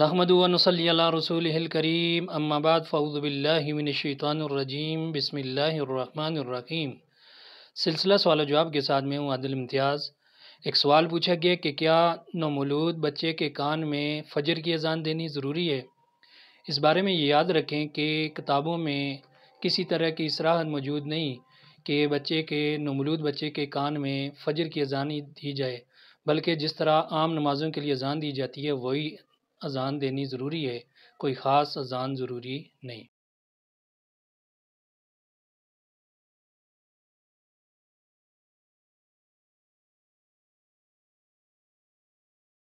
نحمد نصلی اللہ رسول الکریم باللہ من الشیطان الرجیم بسم اللہ الرحمن الرحیم سلسلہ سوال و جواب کے ساتھ میں ہوں عادل امتیاز ایک سوال پوچھا گیا کہ کیا نومولود بچے کے کان میں فجر کی اذان دینی ضروری ہے اس بارے میں یہ یاد رکھیں کہ کتابوں میں کسی طرح کی اصراحت موجود نہیں کہ بچے کے نومولود بچے کے کان میں فجر کی اذان دی جائے بلکہ جس طرح عام نمازوں کے لیے اذان دی جاتی ہے وہی अज़ान देनी ज़रूरी है कोई ख़ास अज़ान ज़रूरी नहीं